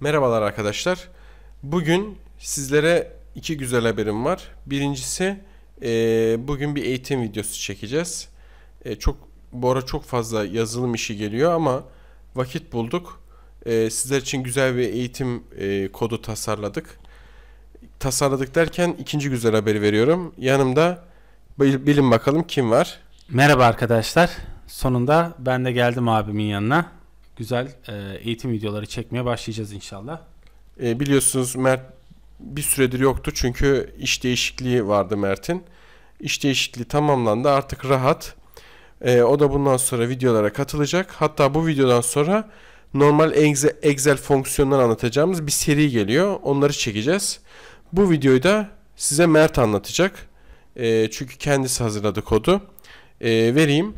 Merhabalar arkadaşlar. Bugün sizlere iki güzel haberim var. Birincisi e, bugün bir eğitim videosu çekeceğiz. E, çok bu ara çok fazla yazılım işi geliyor ama vakit bulduk. E, sizler için güzel bir eğitim e, kodu tasarladık. Tasarladık derken ikinci güzel haberi veriyorum. Yanımda bilin bakalım kim var. Merhaba arkadaşlar. Sonunda ben de geldim abimin yanına güzel e, eğitim videoları çekmeye başlayacağız inşallah. E, biliyorsunuz Mert bir süredir yoktu çünkü iş değişikliği vardı Mert'in. İş değişikliği tamamlandı artık rahat. E, o da bundan sonra videolara katılacak. Hatta bu videodan sonra normal Excel, Excel fonksiyonları anlatacağımız bir seri geliyor. Onları çekeceğiz. Bu videoyu da size Mert anlatacak. E, çünkü kendisi hazırladı kodu. E, vereyim.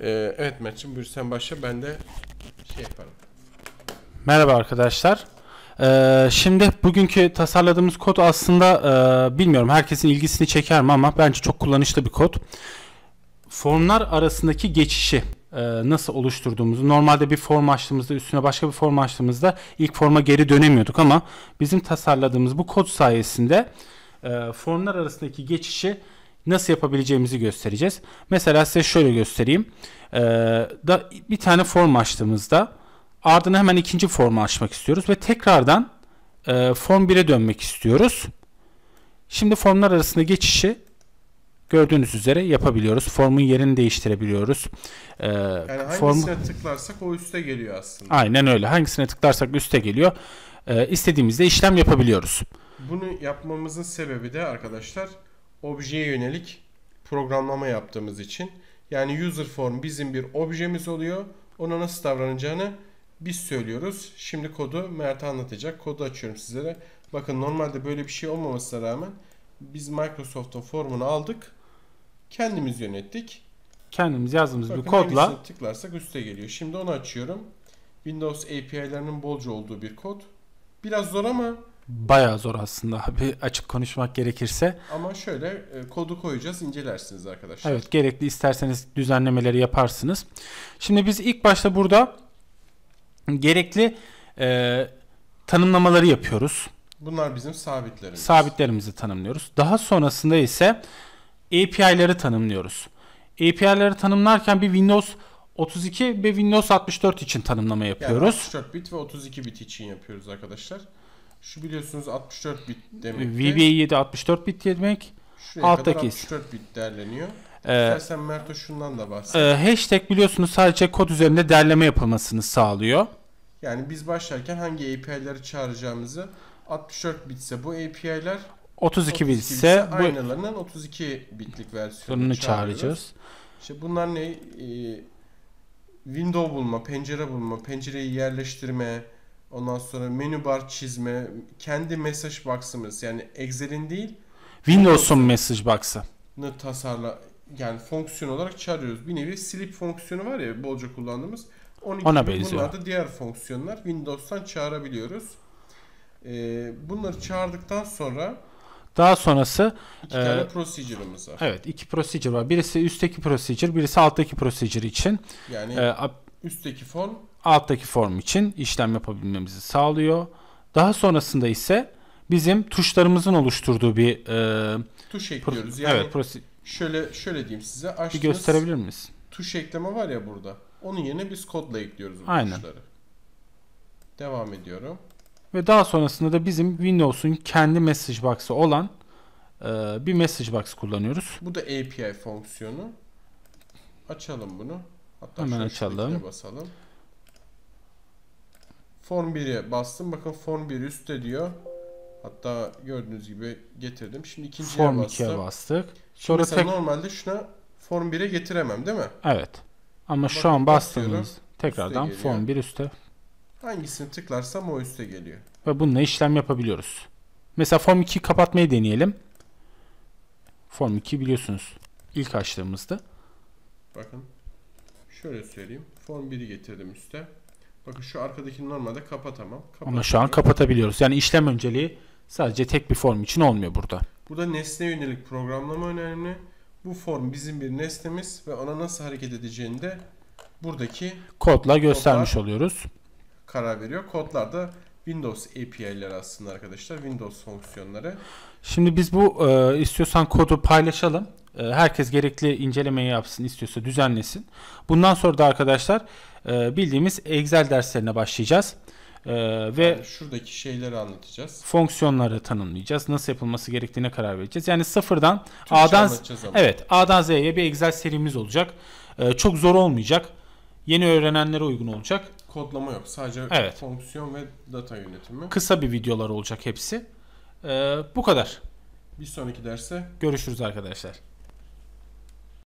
Ee, evet Mert'cim buyur sen başla ben de şey yaparım. Merhaba arkadaşlar. Ee, şimdi bugünkü tasarladığımız kod aslında e, bilmiyorum herkesin ilgisini çeker mi ama bence çok kullanışlı bir kod. Formlar arasındaki geçişi e, nasıl oluşturduğumuzu normalde bir form açtığımızda üstüne başka bir form açtığımızda ilk forma geri dönemiyorduk ama bizim tasarladığımız bu kod sayesinde e, formlar arasındaki geçişi nasıl yapabileceğimizi göstereceğiz. Mesela size şöyle göstereyim. Ee, da bir tane form açtığımızda ardına hemen ikinci formu açmak istiyoruz ve tekrardan e, form 1'e dönmek istiyoruz. Şimdi formlar arasında geçişi gördüğünüz üzere yapabiliyoruz. Formun yerini değiştirebiliyoruz. Ee, yani hangisine tıklarsak o üste geliyor aslında. Aynen öyle. Hangisine tıklarsak üste geliyor. Ee, istediğimizde işlem yapabiliyoruz. Bunu yapmamızın sebebi de arkadaşlar objeye yönelik programlama yaptığımız için. Yani user form bizim bir objemiz oluyor. Ona nasıl davranacağını biz söylüyoruz. Şimdi kodu Mert anlatacak. Kodu açıyorum sizlere. Bakın normalde böyle bir şey olmamasına rağmen biz Microsoft'un formunu aldık. Kendimiz yönettik. Kendimiz yazdığımız Bakın bir kodla. Tıklarsak üste geliyor. Şimdi onu açıyorum. Windows API'lerinin bolca olduğu bir kod. Biraz zor ama Baya zor aslında abi açık konuşmak gerekirse. Ama şöyle e, kodu koyacağız incelersiniz arkadaşlar. Evet gerekli isterseniz düzenlemeleri yaparsınız. Şimdi biz ilk başta burada gerekli e, tanımlamaları yapıyoruz. Bunlar bizim sabitlerimiz. Sabitlerimizi tanımlıyoruz. Daha sonrasında ise API'leri tanımlıyoruz. API'leri tanımlarken bir Windows 32 ve Windows 64 için tanımlama yapıyoruz. Yani 64 bit ve 32 bit için yapıyoruz arkadaşlar. Şu biliyorsunuz 64 bit demek. VBA 7 64 bit demek. Şuraya Alttaki. kadar 64 bit derleniyor. Ee, İstersen Merto şundan da bahset. E, hashtag biliyorsunuz sadece kod üzerinde derleme yapılmasını sağlıyor. Yani biz başlarken hangi API'leri çağıracağımızı 64 bitse bu API'ler 32, 32 bit ise bu aynalarından 32 bitlik versiyonunu çağıracağız. İşte bunlar ne? Ee, window bulma, pencere bulma, pencereyi yerleştirme, Ondan sonra menü bar çizme, kendi mesaj box'ımız yani Excel'in değil Windows'un mesaj box'ını tasarla yani fonksiyon olarak çağırıyoruz. Bir nevi sleep fonksiyonu var ya bolca kullandığımız. 12 Ona benziyor. Bunlar da diğer fonksiyonlar. Windows'tan çağırabiliyoruz. Ee, bunları çağırdıktan sonra daha sonrası iki e, tane procedure'ımız var. Evet, iki procedure var. Birisi üstteki procedure, birisi alttaki procedure için. Yani e, üstteki form alttaki form için işlem yapabilmemizi sağlıyor. Daha sonrasında ise bizim tuşlarımızın oluşturduğu bir e, tuş ekliyoruz. Yani evet, prosi- şöyle şöyle diyeyim size. Açtığınız bir gösterebilir misin? Tuş ekleme var ya burada. Onun yerine biz kodla ekliyoruz bu Aynen. tuşları. Devam ediyorum. Ve daha sonrasında da bizim Windows'un kendi message box'ı olan e, bir message box kullanıyoruz. Bu da API fonksiyonu. Açalım bunu. Hatta Hemen açalım. Basalım. Form 1'e bastım. Bakın form 1 üstte diyor. Hatta gördüğünüz gibi getirdim. Şimdi ikinciye form bastım. Form 2'ye bastık. Sonra tek... normalde şuna form 1'e getiremem değil mi? Evet. Ama Bakın şu an bastığımız tekrardan form 1 üstte. Hangisini tıklarsam o üste geliyor. Ve bununla işlem yapabiliyoruz. Mesela form 2'yi kapatmayı deneyelim. Form 2 biliyorsunuz ilk açtığımızda. Bakın şöyle söyleyeyim. Form 1'i getirdim üste. Bakın şu arkadakini normalde kapatamam. Kapatamam. Ama şu an kapatabiliyoruz. Yani işlem önceliği sadece tek bir form için olmuyor burada. Burada nesne yönelik programlama önemli. Bu form bizim bir nesnemiz ve ona nasıl hareket edeceğini de buradaki kodla göstermiş oluyoruz. Karar veriyor. Kodlar da Windows API'leri aslında arkadaşlar. Windows fonksiyonları. Şimdi biz bu e, istiyorsan kodu paylaşalım. Ee, herkes gerekli incelemeyi yapsın istiyorsa düzenlesin. Bundan sonra da arkadaşlar e, bildiğimiz Excel derslerine başlayacağız. Ee, ve yani şuradaki şeyleri anlatacağız. Fonksiyonları tanımlayacağız. Nasıl yapılması gerektiğine karar vereceğiz. Yani sıfırdan Türkçe A'dan Evet, A'dan Z'ye bir Excel serimiz olacak. Ee, çok zor olmayacak. Yeni öğrenenlere uygun olacak. Kodlama yok. Sadece evet. fonksiyon ve data yönetimi. Kısa bir videolar olacak hepsi. Ee, bu kadar. Bir sonraki derse görüşürüz arkadaşlar.